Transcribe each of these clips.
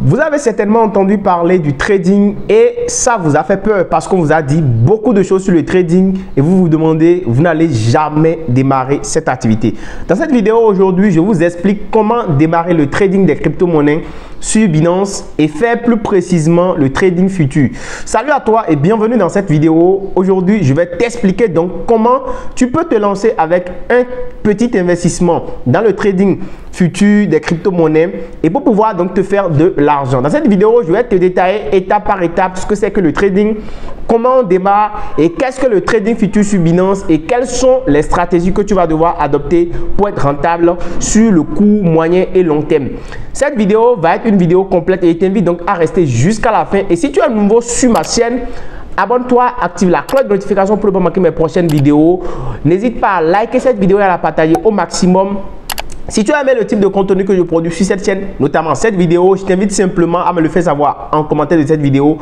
Vous avez certainement entendu parler du trading et ça vous a fait peur parce qu'on vous a dit beaucoup de choses sur le trading et vous vous demandez, vous n'allez jamais démarrer cette activité. Dans cette vidéo aujourd'hui, je vous explique comment démarrer le trading des crypto-monnaies sur Binance et faire plus précisément le trading futur. Salut à toi et bienvenue dans cette vidéo. Aujourd'hui, je vais t'expliquer donc comment tu peux te lancer avec un petit investissement dans le trading futur des crypto-monnaies et pour pouvoir donc te faire de l'argent. Dans cette vidéo, je vais te détailler étape par étape ce que c'est que le trading, comment on démarre et qu'est-ce que le trading futur sur Binance et quelles sont les stratégies que tu vas devoir adopter pour être rentable sur le court, moyen et long terme. Cette vidéo va être une vidéo complète et je t'invite donc à rester jusqu'à la fin. Et si tu es nouveau sur ma chaîne, abonne-toi, active la cloche de notification pour ne pas manquer mes prochaines vidéos. N'hésite pas à liker cette vidéo et à la partager au maximum. Si tu aimes le type de contenu que je produis sur cette chaîne, notamment cette vidéo, je t'invite simplement à me le faire savoir en commentaire de cette vidéo.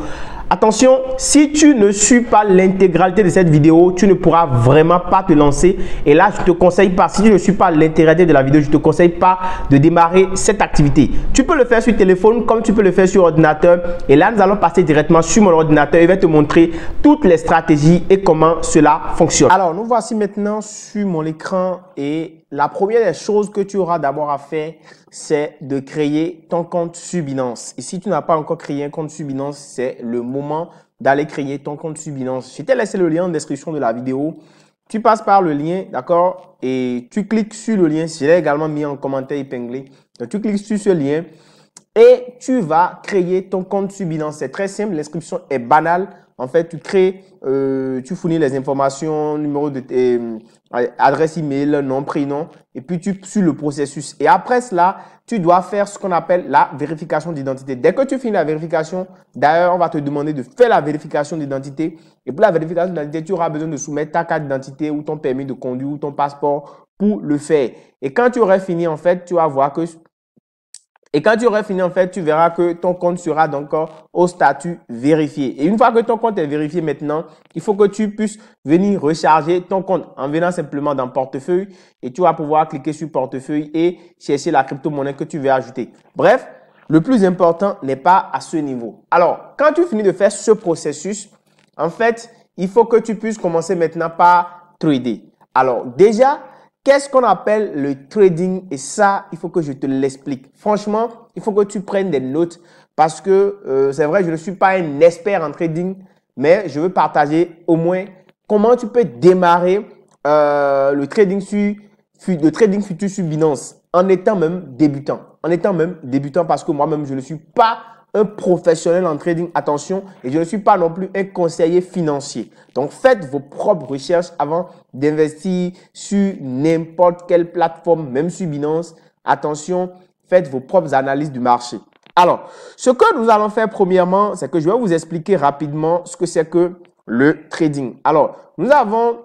Attention, si tu ne suis pas l'intégralité de cette vidéo, tu ne pourras vraiment pas te lancer. Et là, je te conseille pas, si tu ne suis pas l'intégralité de la vidéo, je te conseille pas de démarrer cette activité. Tu peux le faire sur téléphone comme tu peux le faire sur ordinateur. Et là, nous allons passer directement sur mon ordinateur. et vais te montrer toutes les stratégies et comment cela fonctionne. Alors, nous voici maintenant sur mon écran et la première des choses que tu auras d'abord à faire, c'est de créer ton compte Subinance. Et si tu n'as pas encore créé un compte Subinance, c'est le moment d'aller créer ton compte Subinance. Je t'ai laissé le lien en description de la vidéo. Tu passes par le lien, d'accord Et tu cliques sur le lien. Je l'ai également mis en commentaire épinglé. Donc, tu cliques sur ce lien et tu vas créer ton compte Subinance. C'est très simple. L'inscription est banale. En fait, tu crées, euh, tu fournis les informations, numéro de, tes euh, adresse email, nom, prénom, et puis tu suis le processus. Et après cela, tu dois faire ce qu'on appelle la vérification d'identité. Dès que tu finis la vérification, d'ailleurs, on va te demander de faire la vérification d'identité. Et pour la vérification d'identité, tu auras besoin de soumettre ta carte d'identité ou ton permis de conduire ou ton passeport pour le faire. Et quand tu auras fini, en fait, tu vas voir que et quand tu auras fini, en fait, tu verras que ton compte sera donc au statut vérifié. Et une fois que ton compte est vérifié maintenant, il faut que tu puisses venir recharger ton compte en venant simplement dans portefeuille et tu vas pouvoir cliquer sur portefeuille et chercher la crypto-monnaie que tu veux ajouter. Bref, le plus important n'est pas à ce niveau. Alors, quand tu finis de faire ce processus, en fait, il faut que tu puisses commencer maintenant par trader. Alors, déjà, Qu'est-ce qu'on appelle le trading Et ça, il faut que je te l'explique. Franchement, il faut que tu prennes des notes parce que euh, c'est vrai, je ne suis pas un expert en trading, mais je veux partager au moins comment tu peux démarrer euh, le trading sur le trading futur sur Binance en étant même débutant. En étant même débutant parce que moi-même, je ne suis pas un professionnel en trading, attention, et je ne suis pas non plus un conseiller financier. Donc faites vos propres recherches avant d'investir sur n'importe quelle plateforme, même sur Binance. Attention, faites vos propres analyses du marché. Alors, ce que nous allons faire premièrement, c'est que je vais vous expliquer rapidement ce que c'est que le trading. Alors, nous avons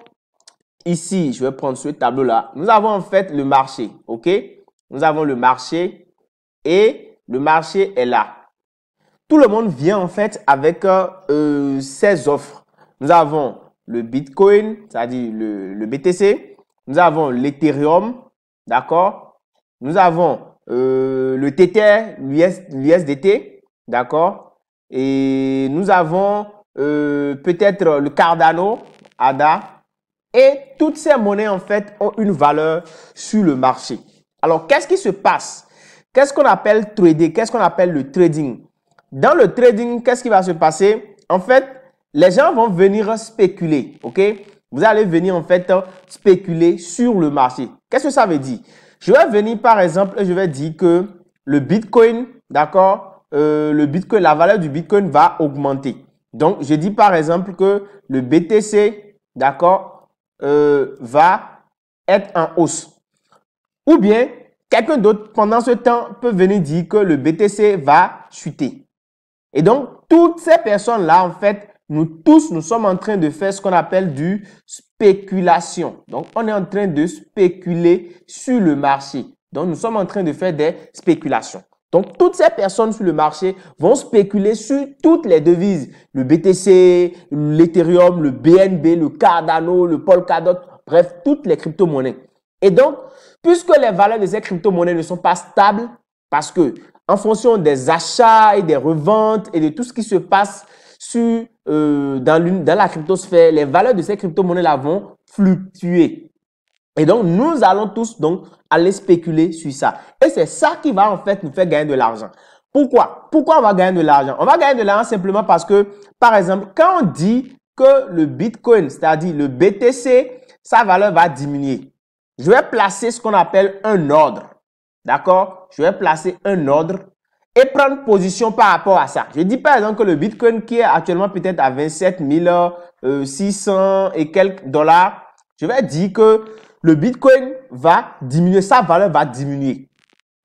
ici, je vais prendre ce tableau-là. Nous avons en fait le marché, OK Nous avons le marché et le marché est là. Tout le monde vient en fait avec euh, euh, ses offres. Nous avons le Bitcoin, c'est-à-dire le, BTC. Nous avons l'Ethereum, d'accord Nous avons euh, le Tether, l'USDT, d'accord Et nous avons peut-être le Cardano, ADA. Et toutes ces monnaies, en fait, ont une valeur sur le marché. Alors, qu'est-ce qui se passe Qu'est-ce qu'on appelle trader Qu'est-ce qu'on appelle le trading dans le trading, qu'est-ce qui va se passer En fait, les gens vont venir spéculer, ok Vous allez venir en fait spéculer sur le marché. Qu'est-ce que ça veut dire Je vais venir par exemple, je vais dire que le Bitcoin, d'accord euh, Le Bitcoin, la valeur du Bitcoin va augmenter. Donc, je dis par exemple que le BTC, d'accord, euh, va être en hausse. Ou bien, quelqu'un d'autre, pendant ce temps, peut venir dire que le BTC va chuter. Et donc, toutes ces personnes-là, en fait, nous tous, nous sommes en train de faire ce qu'on appelle du spéculation. Donc, on est en train de spéculer sur le marché. Donc, nous sommes en train de faire des spéculations. Donc, toutes ces personnes sur le marché vont spéculer sur toutes les devises. Le BTC, l'Ethereum, le BNB, le Cardano, le Polkadot, bref, toutes les crypto-monnaies. Et donc, puisque les valeurs de ces crypto-monnaies ne sont pas stables, parce que en fonction des achats et des reventes et de tout ce qui se passe sur, euh, dans, l'une dans la cryptosphère, les valeurs de ces crypto-monnaies-là vont fluctuer. Et donc, nous allons tous donc aller spéculer sur ça. Et c'est ça qui va en fait nous faire gagner de l'argent. Pourquoi Pourquoi on va gagner de l'argent On va gagner de l'argent simplement parce que, par exemple, quand on dit que le Bitcoin, c'est-à-dire le BTC, sa valeur va diminuer, je vais placer ce qu'on appelle un ordre. D'accord Je vais placer un ordre et prendre position par rapport à ça. Je dis par exemple que le Bitcoin qui est actuellement peut-être à 27 600 euh, et quelques dollars, je vais dire que le Bitcoin va diminuer, sa valeur va diminuer.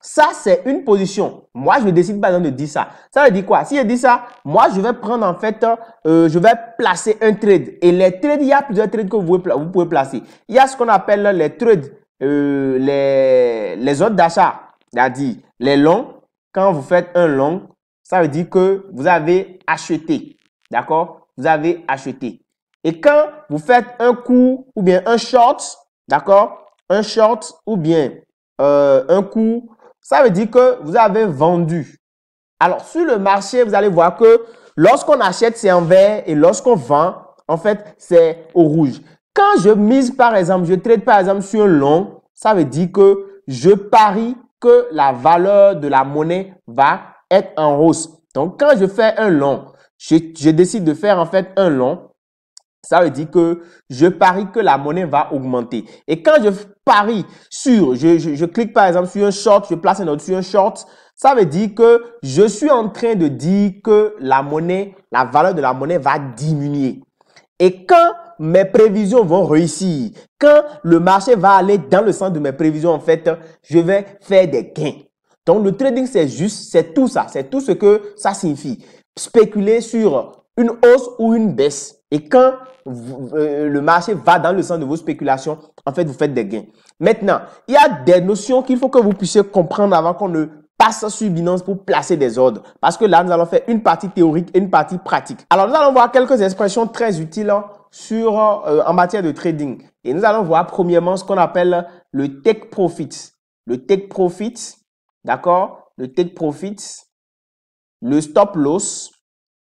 Ça, c'est une position. Moi, je ne décide pas exemple de dire ça. Ça veut dire quoi Si je dis ça, moi, je vais prendre en fait, euh, je vais placer un trade. Et les trades, il y a plusieurs trades que vous pouvez placer. Il y a ce qu'on appelle les trades euh, les, autres d'achat, c'est-à-dire les longs, quand vous faites un long, ça veut dire que vous avez acheté. D'accord Vous avez acheté. Et quand vous faites un coup ou bien un short, d'accord Un short ou bien euh, un coup, ça veut dire que vous avez vendu. Alors, sur le marché, vous allez voir que lorsqu'on achète, c'est en vert et lorsqu'on vend, en fait, c'est au rouge. Quand je mise, par exemple, je trade, par exemple, sur un long, ça veut dire que je parie que la valeur de la monnaie va être en hausse. Donc, quand je fais un long, je, décide de faire en fait un long, ça veut dire que je parie que la monnaie va augmenter. Et quand je parie sur, je clique par exemple sur un short, je place un autre sur un short, ça veut dire que je suis en train de dire que la monnaie, la valeur de la monnaie va diminuer. Et quand mes prévisions vont réussir. Quand le marché va aller dans le sens de mes prévisions, en fait, je vais faire des gains. Donc le trading, c'est juste, c'est tout ça, c'est tout ce que ça signifie. Spéculer sur une hausse ou une baisse. Et quand euh, le marché va dans le sens de vos spéculations, en fait, vous faites des gains. Maintenant, il y a des notions qu'il faut que vous puissiez comprendre avant qu'on ne passe sur Binance pour placer des ordres. Parce que là, nous allons faire une partie théorique et une partie pratique. Alors, nous allons voir quelques expressions très utiles hein, sur, euh, en matière de trading. Et nous allons voir premièrement ce qu'on appelle le take profit. Le take profit, d'accord Le take profit, le stop loss,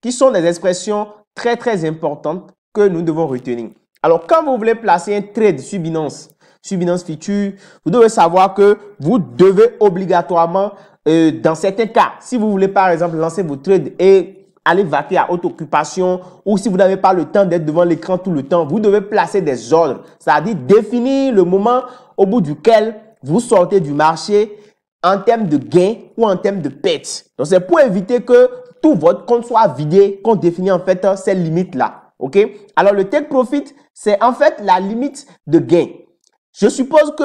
qui sont des expressions très, très importantes que nous devons retenir. Alors, quand vous voulez placer un trade sur Binance, sur Binance Future, vous devez savoir que vous devez obligatoirement, euh, dans certains cas, si vous voulez par exemple lancer vos trades et allez vaquer à haute occupation ou si vous n'avez pas le temps d'être devant l'écran tout le temps, vous devez placer des ordres, c'est-à-dire définir le moment au bout duquel vous sortez du marché en termes de gains ou en termes de pertes. Donc, c'est pour éviter que tout votre compte soit vidé qu'on définit en fait ces limites-là. OK Alors, le take profit, c'est en fait la limite de gain. Je suppose que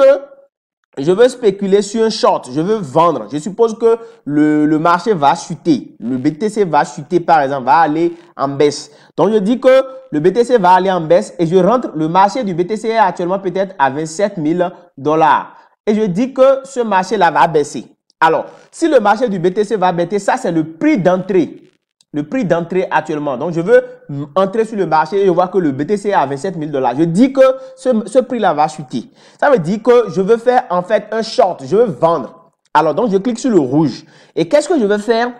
je veux spéculer sur un short, je veux vendre. Je suppose que le, marché va chuter. Le BTC va chuter, par exemple, va aller en baisse. Donc, je dis que le BTC va aller en baisse et je rentre. Le marché du BTC est actuellement peut-être à 27 000 dollars. Et je dis que ce marché-là va baisser. Alors, si le marché du BTC va baisser, ça, c'est le prix d'entrée le prix d'entrée actuellement. Donc, je veux entrer sur le marché et je vois que le BTC est à 27 000 dollars. Je dis que ce, prix-là va chuter. Ça veut dire que je veux faire en fait un short. Je veux vendre. Alors, donc, je clique sur le rouge. Et qu'est-ce que je veux faire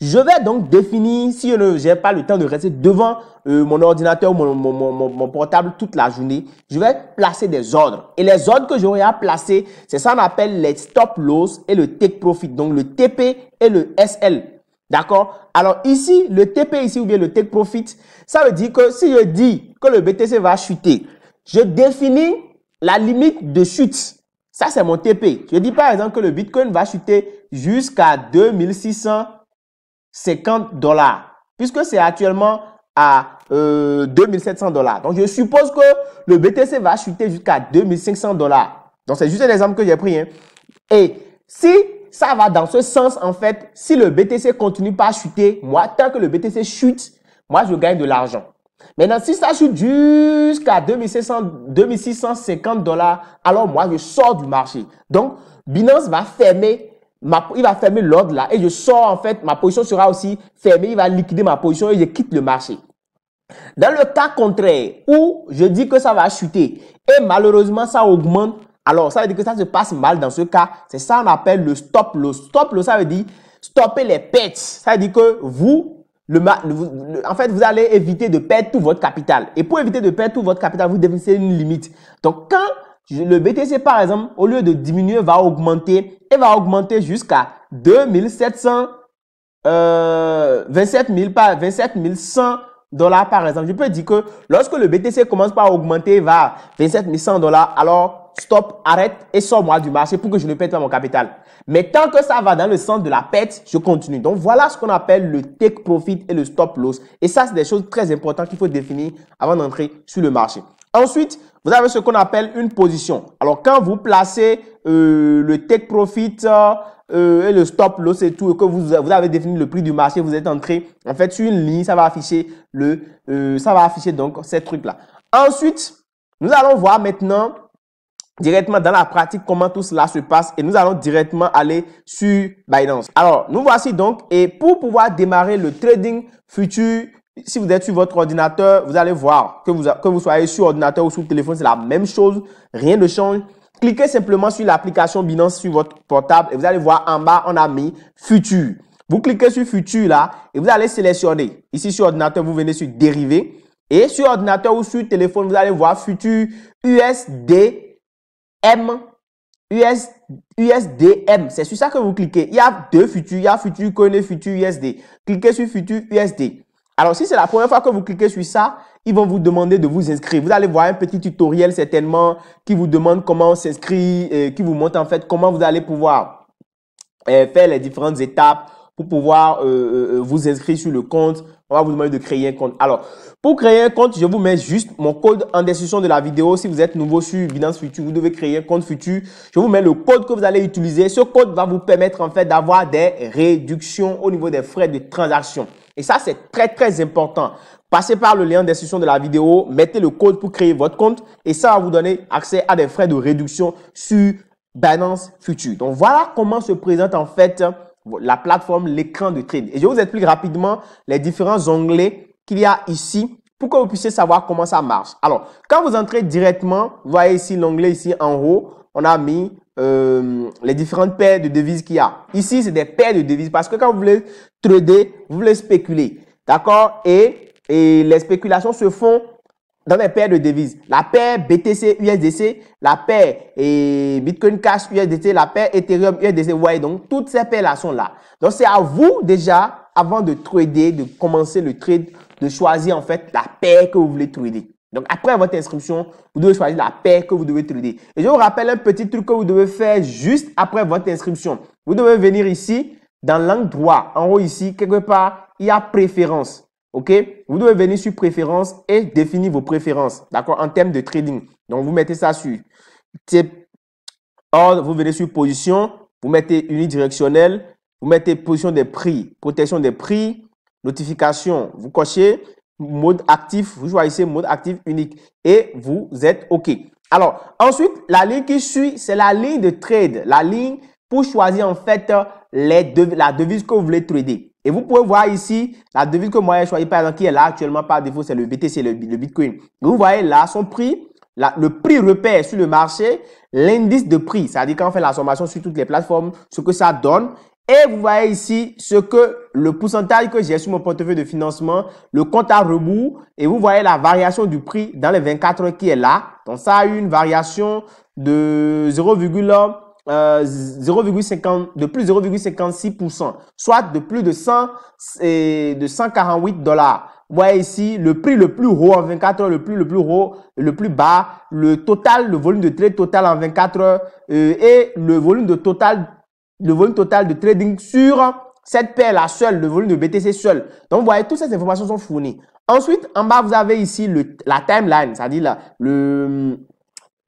Je vais donc définir, si je n'ai pas le temps de rester devant euh, mon ordinateur ou mon, mon, portable toute la journée, je vais placer des ordres. Et les ordres que j'aurai à placer, c'est ça qu'on appelle les stop loss et le take profit. Donc, le TP et le SL. D'accord Alors ici, le TP ici ou bien le take profit, ça veut dire que si je dis que le BTC va chuter, je définis la limite de chute. Ça, c'est mon TP. Je dis par exemple que le Bitcoin va chuter jusqu'à 2650 dollars, puisque c'est actuellement à 2700 euh, dollars. Donc, je suppose que le BTC va chuter jusqu'à 2500 dollars. Donc, c'est juste un exemple que j'ai pris. Hein. Et si ça va dans ce sens, en fait, si le BTC continue pas à chuter, moi, tant que le BTC chute, moi, je gagne de l'argent. Maintenant, si ça chute jusqu'à 2650 dollars, alors moi, je sors du marché. Donc, Binance va fermer, il va fermer l'ordre là et je sors, en fait, ma position sera aussi fermée, il va liquider ma position et je quitte le marché. Dans le cas contraire, où je dis que ça va chuter et malheureusement, ça augmente, alors, ça veut dire que ça se passe mal dans ce cas. C'est ça qu'on appelle le stop loss. Stop loss, ça veut dire stopper les pertes. Ça veut dire que vous, le, en fait, vous allez éviter de perdre tout votre capital. Et pour éviter de perdre tout votre capital, vous définissez une limite. Donc, quand le BTC, par exemple, au lieu de diminuer, va augmenter et va augmenter jusqu'à 2700, euh, 27 100 dollars, par exemple. Je peux dire que lorsque le BTC commence par augmenter, va 27 100 dollars, alors stop, arrête et sors-moi du marché pour que je ne perde pas mon capital. Mais tant que ça va dans le sens de la perte, je continue. Donc voilà ce qu'on appelle le take profit et le stop loss. Et ça, c'est des choses très importantes qu'il faut définir avant d'entrer sur le marché. Ensuite, vous avez ce qu'on appelle une position. Alors quand vous placez euh, le take profit euh, euh, et le stop loss et tout, que vous, vous avez défini le prix du marché, vous êtes entré en fait sur une ligne, ça va afficher le, ça va afficher donc ces trucs là. Ensuite, nous allons voir maintenant directement dans la pratique comment tout cela se passe et nous allons directement aller sur Binance. Alors, nous voici donc et pour pouvoir démarrer le trading futur, si vous êtes sur votre ordinateur, vous allez voir que vous, que vous soyez sur ordinateur ou sur téléphone, c'est la même chose, rien ne change. Cliquez simplement sur l'application Binance sur votre portable et vous allez voir en bas, on a mis futur. Vous cliquez sur futur là et vous allez sélectionner. Ici sur ordinateur, vous venez sur dérivé et sur ordinateur ou sur téléphone, vous allez voir futur USD M, US, USDM. C'est sur ça que vous cliquez. Il y a deux futurs. Il y a futur connaît futur USD. Cliquez sur futur USD. Alors, si c'est la première fois que vous cliquez sur ça, ils vont vous demander de vous inscrire. Vous allez voir un petit tutoriel certainement qui vous demande comment s'inscrire, euh, qui vous montre en fait comment vous allez pouvoir euh, faire les différentes étapes, pour pouvoir euh, euh, euh, vous inscrire sur le compte. On va vous demander de créer un compte. Alors, pour créer un compte, je vous mets juste mon code en description de la vidéo. Si vous êtes nouveau sur Binance Future, vous devez créer un compte futur. Je vous mets le code que vous allez utiliser. Ce code va vous permettre en fait d'avoir des réductions au niveau des frais de transaction. Et ça, c'est très, très important. Passez par le lien en description de la vidéo, mettez le code pour créer votre compte et ça va vous donner accès à des frais de réduction sur Binance Future. Donc, voilà comment se présente en fait la plateforme, l'écran de trade. Et je vous explique rapidement les différents onglets qu'il y a ici pour que vous puissiez savoir comment ça marche. Alors, quand vous entrez directement, vous voyez ici l'onglet ici en haut, on a mis euh, les différentes paires de devises qu'il y a. Ici, c'est des paires de devises parce que quand vous voulez trader, vous voulez spéculer. D'accord Et, et les spéculations se font dans les paires de devises, la paire BTC USDC, la paire et Bitcoin Cash USDC, la paire Ethereum USDC. Vous voyez donc toutes ces paires là sont là. Donc c'est à vous déjà avant de trader, de commencer le trade, de choisir en fait la paire que vous voulez trader. Donc après votre inscription, vous devez choisir la paire que vous devez trader. Et je vous rappelle un petit truc que vous devez faire juste après votre inscription. Vous devez venir ici dans l'angle droit, en haut ici, quelque part, il y a préférence. OK Vous devez venir sur préférences et définir vos préférences, d'accord, en termes de trading. Donc, vous mettez ça sur type ordre, vous venez sur position, vous mettez unidirectionnel, vous mettez position des prix, protection des prix, notification, vous cochez mode actif, vous choisissez mode actif unique et vous êtes OK. Alors, ensuite, la ligne qui suit, c'est la ligne de trade, la ligne pour choisir en fait les la devise que vous voulez trader. Et vous pouvez voir ici la devise que moi j'ai choisi par exemple qui est là actuellement par défaut, c'est le BTC, le, le Bitcoin. vous voyez là son prix, le prix repère sur le marché, l'indice de prix, c'est-à-dire quand on fait la sommation sur toutes les plateformes, ce que ça donne. Et vous voyez ici ce que le pourcentage que j'ai sur mon portefeuille de financement, le compte à rebours, et vous voyez la variation du prix dans les 24 heures qui est là. Donc ça a eu une variation de 0,1. 0,50 euh, de plus 0,56%, soit de plus de 100 et de 148 dollars. Voyez ici le prix le plus haut en 24 heures, le plus le plus haut, le plus bas, le total, le volume de trade total en 24 heures euh, et le volume de total, le volume total de trading sur cette paire là seule, le volume de BTC seul. Donc vous voyez toutes ces informations sont fournies. Ensuite, en bas vous avez ici la timeline, c'est-à-dire la, le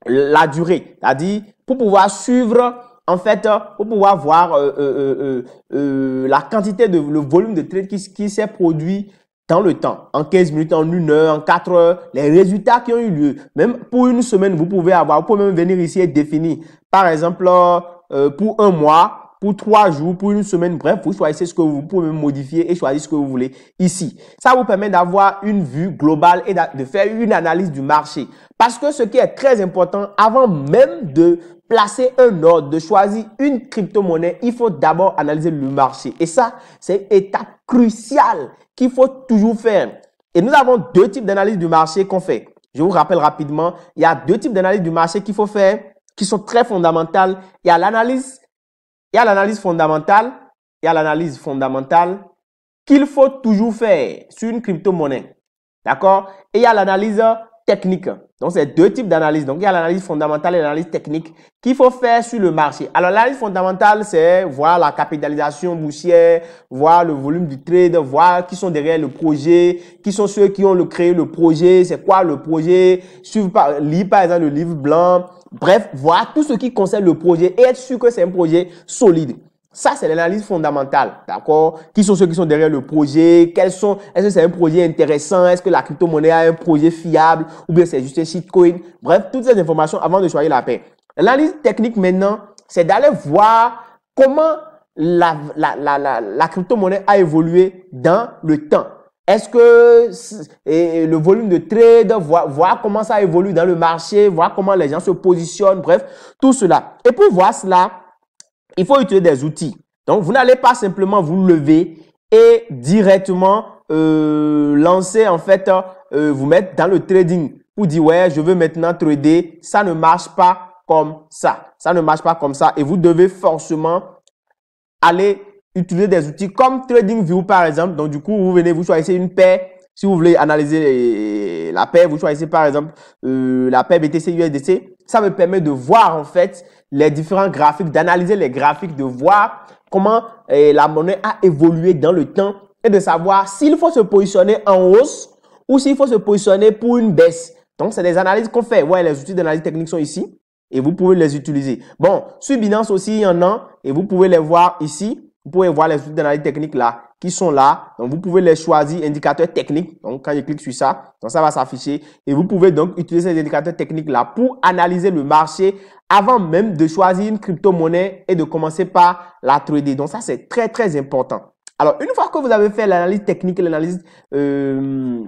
la durée, c'est-à-dire pour pouvoir suivre, en fait, euh, pour pouvoir voir euh, euh, la quantité de le volume de trade qui, s'est produit dans le temps, en 15 minutes, en une heure, en 4 heures, les résultats qui ont eu lieu. Même pour une semaine, vous pouvez avoir, vous pouvez même venir ici et définir. Par exemple, pour un mois, pour trois jours, pour une semaine, bref, vous choisissez ce que vous pouvez modifier et choisir ce que vous voulez ici. Ça vous permet d'avoir une vue globale et de faire une analyse du marché. Parce que ce qui est très important, avant même de placer un ordre, de choisir une crypto-monnaie, il faut d'abord analyser le marché. Et ça, c'est étape cruciale qu'il faut toujours faire. Et nous avons deux types d'analyse du marché qu'on fait. Je vous rappelle rapidement, il y a deux types d'analyse du marché qu'il faut faire, qui sont très fondamentales. Il y a l'analyse, il y a l'analyse fondamentale, il y a l'analyse fondamentale qu'il faut toujours faire sur une crypto-monnaie. D'accord Et il y a l'analyse technique. Donc, c'est deux types d'analyse, Donc, il y a l'analyse fondamentale et l'analyse technique qu'il faut faire sur le marché. Alors, l'analyse fondamentale, c'est voir la capitalisation boursière, voir le volume du trade, voir qui sont derrière le projet, qui sont ceux qui ont le, créé le projet, c'est quoi le projet, suivre par, lire par exemple le livre blanc. Bref, voir tout ce qui concerne le projet et être sûr que c'est un projet solide. Ça, c'est l'analyse fondamentale, d'accord Qui sont ceux qui sont derrière le projet Quels sont Est-ce que c'est un projet intéressant Est-ce que la crypto-monnaie a un projet fiable Ou bien c'est juste un shitcoin Bref, toutes ces informations avant de choisir la paix. L'analyse technique maintenant, c'est d'aller voir comment la, la, la, la, crypto-monnaie a évolué dans le temps. Est-ce que et le volume de trade, voir, voir, comment ça évolue dans le marché, voir comment les gens se positionnent, bref, tout cela. Et pour voir cela, il faut utiliser des outils. Donc, vous n'allez pas simplement vous lever et directement euh, lancer, en fait, euh, vous mettre dans le trading pour dire, ouais, je veux maintenant trader. Ça ne marche pas comme ça. Ça ne marche pas comme ça. Et vous devez forcément aller utiliser des outils comme TradingView, par exemple. Donc, du coup, vous venez, vous choisissez une paire. Si vous voulez analyser euh, la paire, vous choisissez, par exemple, la paire BTC-USDC. Ça me permet de voir, en fait, les différents graphiques, d'analyser les graphiques, de voir comment eh, la monnaie a évolué dans le temps et de savoir s'il faut se positionner en hausse ou s'il faut se positionner pour une baisse. Donc, c'est des analyses qu'on fait. Ouais, les outils d'analyse technique sont ici et vous pouvez les utiliser. Bon, sur Binance aussi, il y en a et vous pouvez les voir ici. Vous pouvez voir les outils d'analyse technique là qui sont là. Donc, vous pouvez les choisir, indicateurs techniques. Donc, quand je clique sur ça, donc ça va s'afficher. Et vous pouvez donc utiliser ces indicateurs techniques là pour analyser le marché, avant même de choisir une crypto-monnaie et de commencer par la trader. Donc ça, c'est très, très important. Alors, une fois que vous avez fait l'analyse technique, l'analyse euh,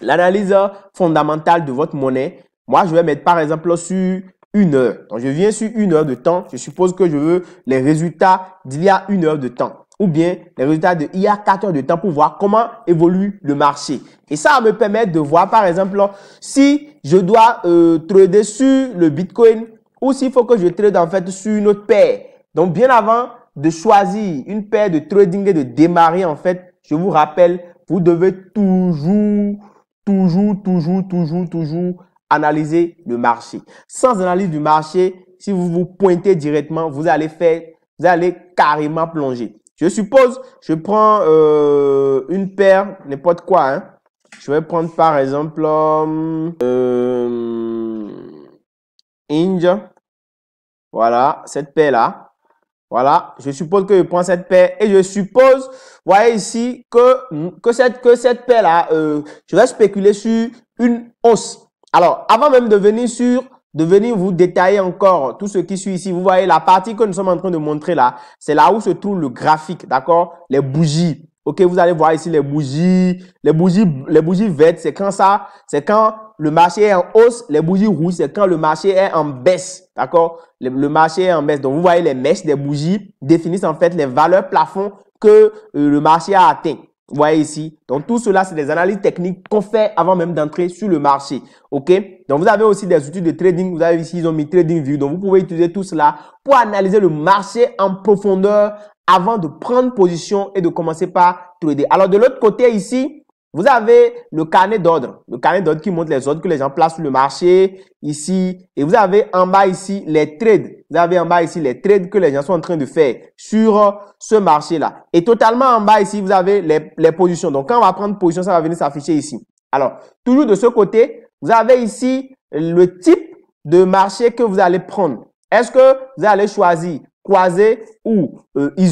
l'analyse fondamentale de votre monnaie, moi, je vais mettre par exemple sur une heure. Donc, je viens sur une heure de temps. Je suppose que je veux les résultats d'il y a une heure de temps ou bien les résultats d'il y a quatre heures de temps pour voir comment évolue le marché. Et ça va me permettre de voir, par exemple, si je dois euh, trader sur le Bitcoin ou s'il faut que je trade en fait sur une autre paire. Donc bien avant de choisir une paire de trading et de démarrer en fait, je vous rappelle, vous devez toujours, toujours, toujours, toujours, toujours analyser le marché. Sans analyse du marché, si vous vous pointez directement, vous allez faire, vous allez carrément plonger. Je suppose, je prends euh, une paire, n'importe quoi. Hein. Je vais prendre par exemple, euh, euh Inge. Voilà, cette paire-là. Voilà, je suppose que je prends cette paire et je suppose, voyez ici, que, que cette, que cette paire-là, euh, je vais spéculer sur une hausse. Alors, avant même de venir sur de venir vous détailler encore tout ce qui suit ici. Vous voyez la partie que nous sommes en train de montrer là, c'est là où se trouve le graphique, d'accord Les bougies. OK, vous allez voir ici les bougies, les bougies les bougies vertes, c'est quand ça, c'est quand le marché est en hausse, les bougies rouges, c'est quand le marché est en baisse. D'accord le, marché est en baisse. Donc, vous voyez, les mèches des bougies définissent en fait les valeurs plafonds que euh, le marché a atteint. Vous voyez ici. Donc, tout cela, c'est des analyses techniques qu'on fait avant même d'entrer sur le marché. OK Donc, vous avez aussi des outils de trading. Vous avez ici, ils ont mis trading view, Donc, vous pouvez utiliser tout cela pour analyser le marché en profondeur avant de prendre position et de commencer par trader. Alors, de l'autre côté ici, vous avez le carnet d'ordre, le carnet d'ordre qui montre les ordres que les gens placent sur le marché ici. Et vous avez en bas ici les trades. Vous avez en bas ici les trades que les gens sont en train de faire sur ce marché-là. Et totalement en bas ici, vous avez les, positions. Donc, quand on va prendre position, ça va venir s'afficher ici. Alors, toujours de ce côté, vous avez ici le type de marché que vous allez prendre. Est-ce que vous allez choisir croisé ou euh, isoler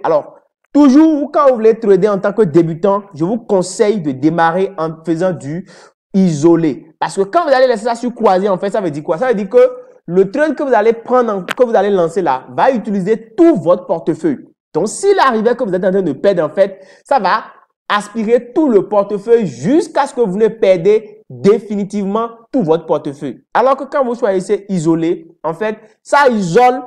isolé Alors, Toujours, quand vous voulez trader en tant que débutant, je vous conseille de démarrer en faisant du isolé. Parce que quand vous allez laisser ça sur croisé, en fait, ça veut dire quoi? Ça veut dire que le trade que vous allez prendre, que vous allez lancer là, va utiliser tout votre portefeuille. Donc, s'il arrivait que vous êtes en train de perdre, en fait, ça va aspirer tout le portefeuille jusqu'à ce que vous ne perdez définitivement tout votre portefeuille. Alors que quand vous choisissez isolé, en fait, ça isole,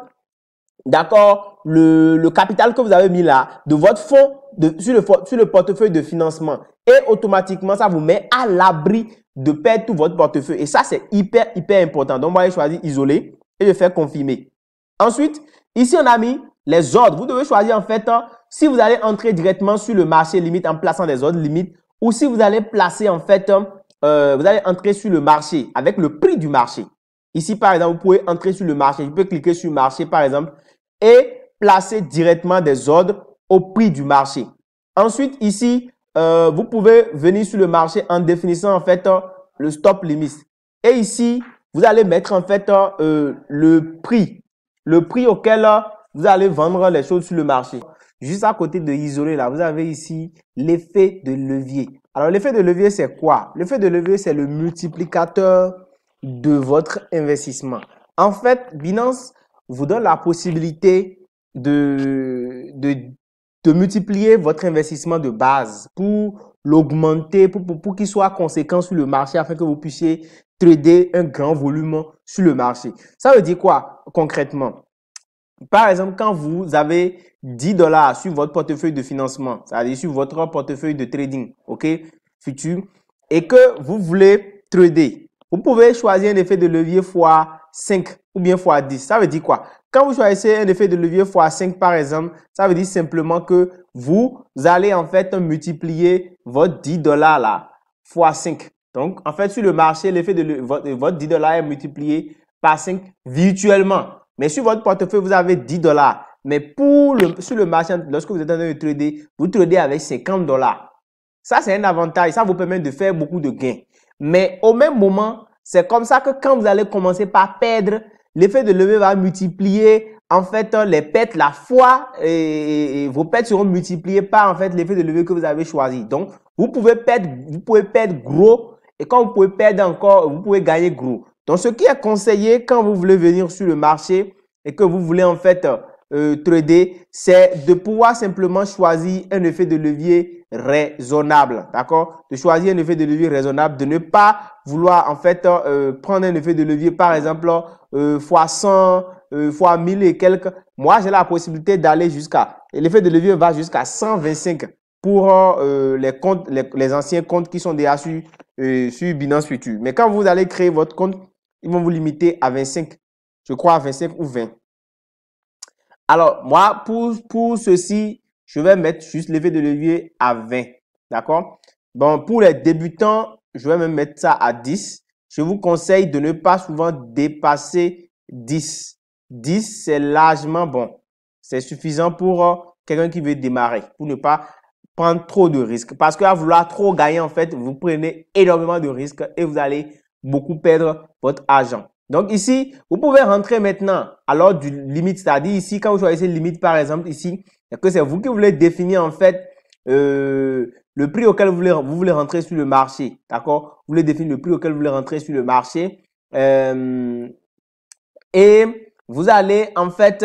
d'accord, le, le, capital que vous avez mis là de votre fonds de, sur, le, sur le portefeuille de financement. Et automatiquement, ça vous met à l'abri de perdre tout votre portefeuille. Et ça, c'est hyper, hyper important. Donc, moi, vais choisir isoler et je fais confirmer. Ensuite, ici, on a mis les ordres. Vous devez choisir, en fait, hein, si vous allez entrer directement sur le marché limite en plaçant des ordres limite ou si vous allez placer, en fait, hein, euh, vous allez entrer sur le marché avec le prix du marché. Ici, par exemple, vous pouvez entrer sur le marché. Je peux cliquer sur marché, par exemple, et placer directement des ordres au prix du marché. Ensuite, ici, euh, vous pouvez venir sur le marché en définissant en fait le stop limit. Et ici, vous allez mettre en fait euh, le prix, le prix auquel vous allez vendre les choses sur le marché. Juste à côté de isoler là, vous avez ici l'effet de levier. Alors l'effet de levier c'est quoi L'effet de levier c'est le multiplicateur de votre investissement. En fait, Binance vous donne la possibilité de, de, multiplier votre investissement de base pour l'augmenter, pour, qu'il soit conséquent sur le marché afin que vous puissiez trader un grand volume sur le marché. Ça veut dire quoi concrètement Par exemple, quand vous avez 10 dollars sur votre portefeuille de financement, c'est-à-dire sur votre portefeuille de trading, OK, futur, et que vous voulez trader, vous pouvez choisir un effet de levier fois 5 ou bien fois 10. Ça veut dire quoi quand vous choisissez un effet de levier x5 par exemple, ça veut dire simplement que vous allez en fait multiplier votre 10 dollars là x 5. Donc en fait sur le marché, l'effet de votre 10 dollars est multiplié par 5 virtuellement. Mais sur votre portefeuille, vous avez 10 dollars. Mais pour sur le marché, lorsque vous êtes en train de trader, vous tradez avec 50 dollars. Ça, c'est un avantage. Ça vous permet de faire beaucoup de gains. Mais au même moment, c'est comme ça que quand vous allez commencer par perdre, L'effet de levier va multiplier en fait hein, les pertes, la fois, et, vos pertes seront multipliées par en fait l'effet de levier que vous avez choisi. Donc, vous pouvez perdre, vous pouvez perdre gros et quand vous pouvez perdre encore, vous pouvez gagner gros. Donc, ce qui est conseillé quand vous voulez venir sur le marché et que vous voulez en fait euh, trader, c'est de pouvoir simplement choisir un effet de levier raisonnable, d'accord De choisir un effet de levier raisonnable, de ne pas vouloir en fait euh, prendre un effet de levier par exemple x fois 100, euh, fois 1000 euh, et quelques. Moi, j'ai la possibilité d'aller jusqu'à, l'effet de levier va jusqu'à 125 pour euh, les comptes, les, anciens comptes qui sont déjà sur, Binance Future. Mais quand vous allez créer votre compte, ils vont vous limiter à 25, je crois à 25 ou 20. Alors, moi, pour, pour ceci, je vais mettre juste l'effet de levier à 20. D'accord Bon, pour les débutants, je vais même mettre ça à 10. Je vous conseille de ne pas souvent dépasser 10. 10, c'est largement bon. C'est suffisant pour euh, quelqu'un qui veut démarrer, pour ne pas prendre trop de risques. Parce qu'à vouloir trop gagner, en fait, vous prenez énormément de risques et vous allez beaucoup perdre votre argent. Donc ici, vous pouvez rentrer maintenant à l'ordre du limite, c'est-à-dire ici, quand vous choisissez limite, par exemple, ici, que c'est vous qui voulez définir en fait euh, le prix auquel vous voulez, vous voulez rentrer sur le marché. D'accord Vous voulez définir le prix auquel vous voulez rentrer sur le marché. Euh, et vous allez en fait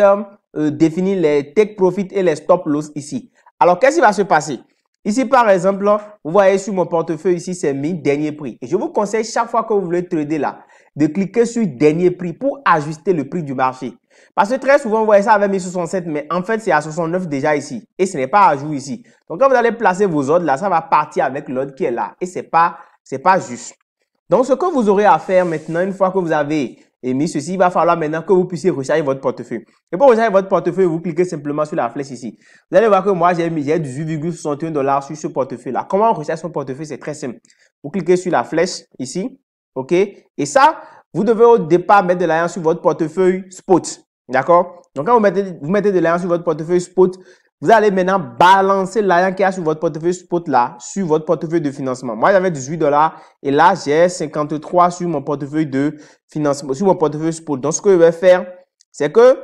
euh, définir les take profit et les stop loss ici. Alors, qu'est-ce qui va se passer Ici, par exemple, vous voyez sur mon portefeuille ici, c'est mis dernier prix. Et je vous conseille chaque fois que vous voulez trader là, de cliquer sur dernier prix pour ajuster le prix du marché. Parce que très souvent, vous voyez, ça avec 1067, mais en fait, c'est à 69 déjà ici. Et ce n'est pas à jour ici. Donc, quand vous allez placer vos ordres là, ça va partir avec l'ordre qui est là. Et c'est pas, pas juste. Donc, ce que vous aurez à faire maintenant, une fois que vous avez émis ceci, il va falloir maintenant que vous puissiez recharger votre portefeuille. Et pour recharger votre portefeuille, vous cliquez simplement sur la flèche ici. Vous allez voir que moi, j'ai mis, 18,61 dollars sur ce portefeuille-là. Comment on recharge son portefeuille? C'est très simple. Vous cliquez sur la flèche ici. OK? Et ça, vous devez au départ mettre de l'argent sur votre portefeuille spot. D'accord Donc, quand vous mettez, vous mettez de l'argent sur votre portefeuille spot, vous allez maintenant balancer l'argent qu'il y a sur votre portefeuille spot là, sur votre portefeuille de financement. Moi, j'avais 18 dollars et là, j'ai 53 sur mon portefeuille de financement, sur mon portefeuille spot. Donc, ce que je vais faire, c'est que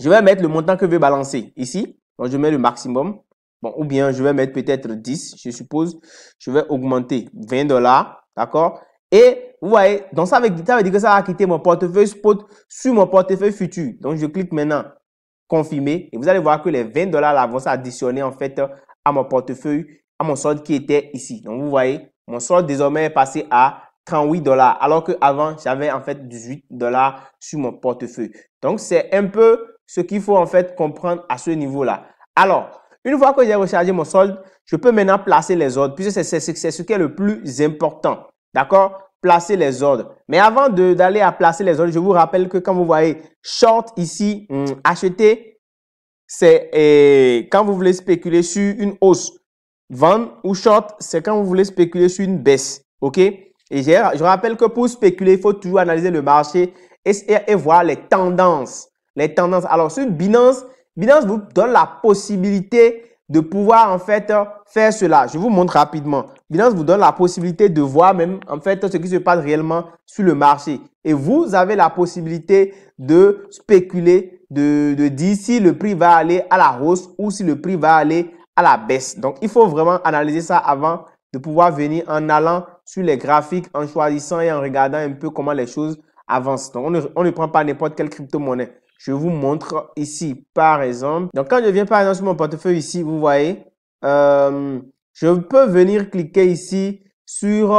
je vais mettre le montant que je vais balancer ici. Donc, je mets le maximum. Bon, ou bien je vais mettre peut-être 10, je suppose. Je vais augmenter 20 dollars. D'accord? Et vous voyez, donc ça veut, dire que ça a quitté mon portefeuille spot sur mon portefeuille futur. Donc je clique maintenant confirmer et vous allez voir que les 20 dollars là vont s'additionner en fait à mon portefeuille, à mon solde qui était ici. Donc vous voyez, mon solde désormais est passé à 38 dollars alors que j'avais en fait 18 dollars sur mon portefeuille. Donc c'est un peu ce qu'il faut en fait comprendre à ce niveau-là. Alors, une fois que j'ai rechargé mon solde, je peux maintenant placer les ordres puisque c'est ce qui est le plus important. D'accord placer les ordres. Mais avant d'aller à placer les ordres, je vous rappelle que quand vous voyez short ici, hum, acheter, c'est quand vous voulez spéculer sur une hausse. Vendre ou short, c'est quand vous voulez spéculer sur une baisse. OK et je rappelle que pour spéculer, il faut toujours analyser le marché et, et, voir les tendances. Les tendances. Alors, sur Binance, Binance vous donne la possibilité de pouvoir en fait euh, faire cela. Je vous montre rapidement. Binance vous donne la possibilité de voir même en fait ce qui se passe réellement sur le marché. Et vous avez la possibilité de spéculer, de, de dire si le prix va aller à la hausse ou si le prix va aller à la baisse. Donc, il faut vraiment analyser ça avant de pouvoir venir en allant sur les graphiques, en choisissant et en regardant un peu comment les choses avancent. Donc, on ne, on ne prend pas n'importe quelle crypto-monnaie. Je vous montre ici, par exemple. Donc, quand je viens, par exemple, sur mon portefeuille ici, vous voyez, euh, je peux venir cliquer ici sur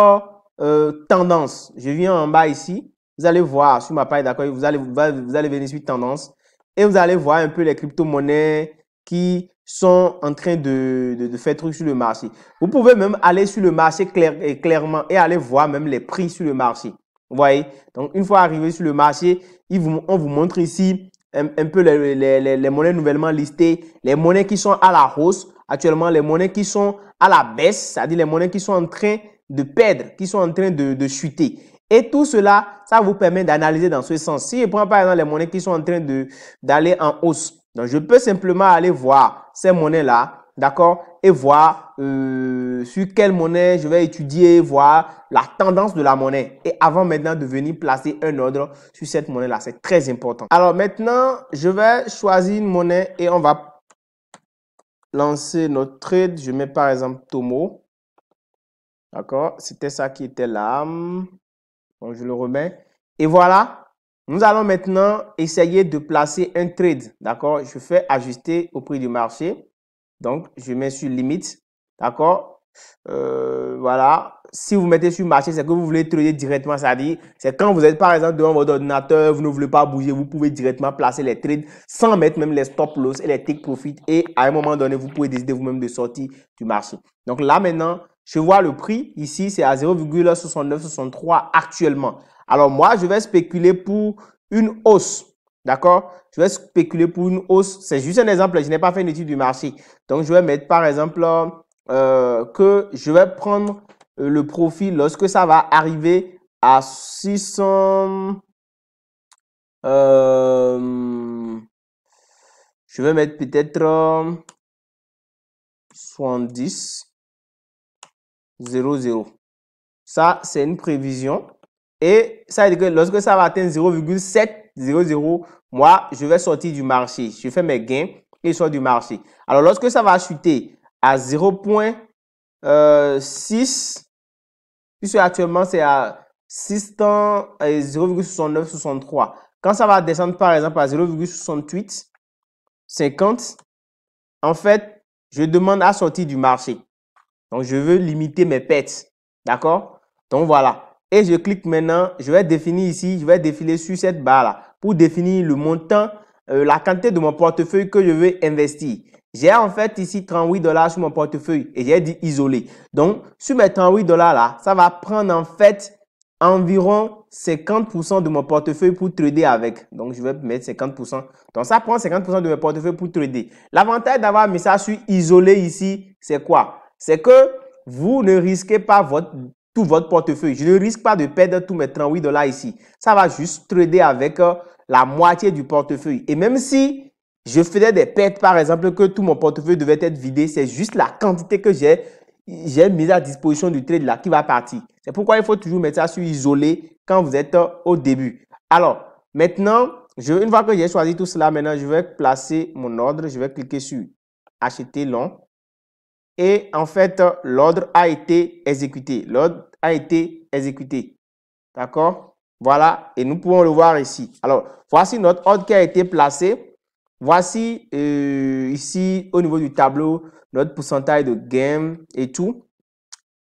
euh, tendance. Je viens en bas ici. Vous allez voir sur ma page d'accueil, vous allez, vous allez venir sur tendance et vous allez voir un peu les crypto-monnaies qui sont en train de, faire truc sur le marché. Vous pouvez même aller sur le marché clairement et aller voir même les prix sur le marché. Vous voyez Donc, une fois arrivé sur le marché, on vous montre ici un, peu les, les, les, les, monnaies nouvellement listées, les monnaies qui sont à la hausse actuellement, les monnaies qui sont à la baisse, c'est-à-dire les monnaies qui sont en train de perdre, qui sont en train de, de chuter. Et tout cela, ça vous permet d'analyser dans ce sens. Si je prends par exemple les monnaies qui sont en train de d'aller en hausse, donc je peux simplement aller voir ces monnaies-là d'accord Et voir euh, sur quelle monnaie je vais étudier, voir la tendance de la monnaie. Et avant maintenant de venir placer un ordre sur cette monnaie-là, c'est très important. Alors maintenant, je vais choisir une monnaie et on va lancer notre trade. Je mets par exemple Tomo. D'accord C'était ça qui était là. Donc je le remets. Et voilà, nous allons maintenant essayer de placer un trade. D'accord Je fais ajuster au prix du marché. Donc, je mets sur limite. D'accord euh, Voilà. Si vous mettez sur marché, c'est que vous voulez trader directement. C'est-à-dire, c'est quand vous êtes par exemple devant votre ordinateur, vous ne voulez pas bouger, vous pouvez directement placer les trades sans mettre même les stop loss et les take profit. Et à un moment donné, vous pouvez décider vous-même de sortir du marché. Donc là maintenant, je vois le prix ici, c'est à 0,6963 actuellement. Alors moi, je vais spéculer pour une hausse D'accord Je vais spéculer pour une hausse. C'est juste un exemple. Je n'ai pas fait une étude du marché. Donc, je vais mettre, par exemple, euh, que je vais prendre euh, le profit lorsque ça va arriver à 600... Euh, je vais mettre peut-être 70 00. Ça, c'est une prévision. Et ça veut dire que lorsque ça va atteindre 0,700, moi, je vais sortir du marché. Je fais mes gains et je sors du marché. Alors, lorsque ça va chuter à 0,6, puisque actuellement c'est à 0,6963. Quand ça va descendre par exemple à 0,6850, en fait, je demande à sortir du marché. Donc, je veux limiter mes pertes. D'accord Donc, voilà. Et je clique maintenant, je vais définir ici, je vais défiler sur cette barre-là pour définir le montant, euh, la quantité de mon portefeuille que je veux investir. J'ai en fait ici 38 dollars sur mon portefeuille et j'ai dit isolé. Donc, sur mes 38 dollars là, ça va prendre en fait environ 50% de mon portefeuille pour trader avec. Donc, je vais mettre 50%. Donc, ça prend 50% de mon portefeuille pour trader. L'avantage d'avoir mis ça sur isolé ici, c'est quoi? C'est que vous ne risquez pas votre votre portefeuille. Je ne risque pas de perdre tous mes 38 dollars ici. Ça va juste trader avec euh, la moitié du portefeuille. Et même si je faisais des pertes, par exemple, que tout mon portefeuille devait être vidé, c'est juste la quantité que j'ai j'ai mis à disposition du trade là qui va partir. C'est pourquoi il faut toujours mettre ça sur isolé quand vous êtes euh, au début. Alors, maintenant, je, une fois que j'ai choisi tout cela, maintenant, je vais placer mon ordre. Je vais cliquer sur acheter long. Et en fait, euh, l'ordre a été exécuté. L'ordre a été exécuté. D'accord Voilà, et nous pouvons le voir ici. Alors, voici notre ordre qui a été placé. Voici euh, ici, au niveau du tableau, notre pourcentage de gain et tout.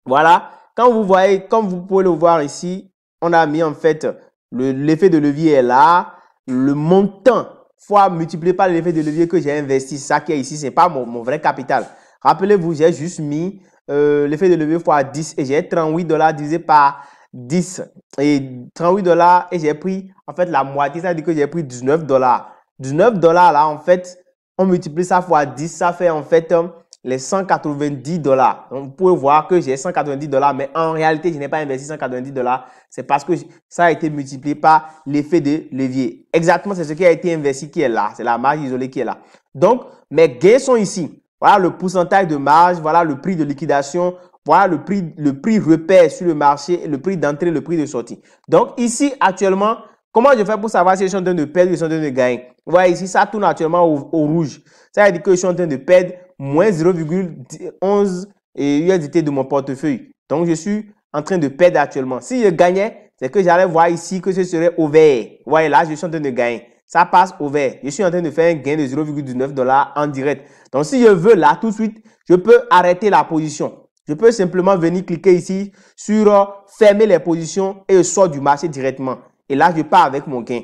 Voilà, quand vous voyez, comme vous pouvez le voir ici, on a mis en fait, l'effet de levier est là. Le montant fois multiplié par l'effet de levier que j'ai investi, ça qui est ici, c'est pas mon vrai capital. Rappelez-vous, j'ai juste mis euh, l'effet de levier fois 10 et j'ai 38 dollars divisé par 10 et 38 dollars et j'ai pris en fait la moitié, ça veut dire que j'ai pris 19 dollars. 19 dollars là en fait, on multiplie ça fois 10, ça fait en fait euh, les 190 dollars. Donc vous pouvez voir que j'ai 190 dollars, mais en réalité je n'ai pas investi 190 dollars, c'est parce que ça a été multiplié par l'effet de levier. Exactement, c'est ce qui a été investi qui est là, c'est la marge isolée qui est là. Donc mes gains sont ici. Voilà le pourcentage de marge, voilà le prix de liquidation, voilà le prix, le prix repère sur le marché, le prix d'entrée, le prix de sortie. Donc ici, actuellement, comment je fais pour savoir si je suis en train de perdre ou si je suis en train de gagner Vous voyez ici, ça tourne actuellement au, rouge. Ça veut dire que je suis en train de perdre moins 0,11 USDT de mon portefeuille. Donc je suis en train de perdre actuellement. Si je gagnais, c'est que j'allais voir ici que ce serait vert. Vous voyez là, je suis en train de gagner ça passe au vert. Je suis en train de faire un gain de 0,19 en direct. Donc, si je veux là, tout de suite, je peux arrêter la position. Je peux simplement venir cliquer ici sur euh, fermer les positions et je sors du marché directement. Et là, je pars avec mon gain.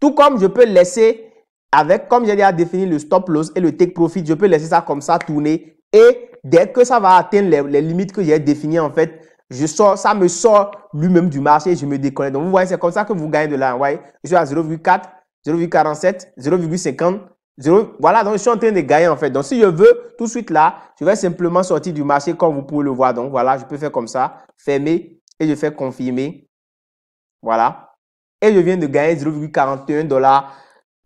Tout comme je peux laisser avec, comme j'ai déjà défini le stop loss et le take profit, je peux laisser ça comme ça tourner. Et dès que ça va atteindre les, limites que j'ai définies, en fait, je sors, ça me sort lui-même du marché et je me déconnecte. Donc, vous voyez, c'est comme ça que vous gagnez de l'argent. Je suis à 0,4. 0,47, 0,50, voilà, donc je suis en train de gagner en fait. Donc si je veux, tout de suite là, je vais simplement sortir du marché comme vous pouvez le voir. Donc voilà, je peux faire comme ça, fermer et je fais confirmer. Voilà. Et je viens de gagner 0,41 dollars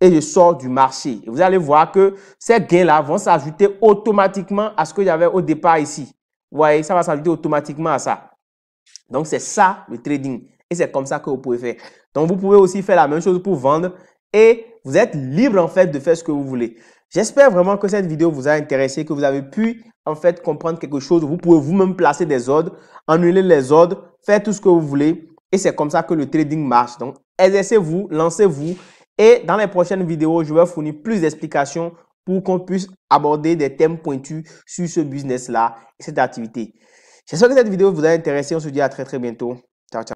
et je sors du marché. Et vous allez voir que ces gains-là vont s'ajouter automatiquement à ce que j'avais au départ ici. Vous voyez, ça va s'ajouter automatiquement à ça. Donc c'est ça le trading. Et c'est comme ça que vous pouvez faire. Donc vous pouvez aussi faire la même chose pour vendre et vous êtes libre en fait de faire ce que vous voulez. J'espère vraiment que cette vidéo vous a intéressé, que vous avez pu en fait comprendre quelque chose. Vous pouvez vous-même placer des ordres, annuler les ordres, faire tout ce que vous voulez. Et c'est comme ça que le trading marche. Donc, exercez-vous, lancez-vous. Et dans les prochaines vidéos, je vais fournir plus d'explications pour qu'on puisse aborder des thèmes pointus sur ce business-là et cette activité. J'espère que cette vidéo vous a intéressé. On se dit à très très bientôt. Ciao, ciao.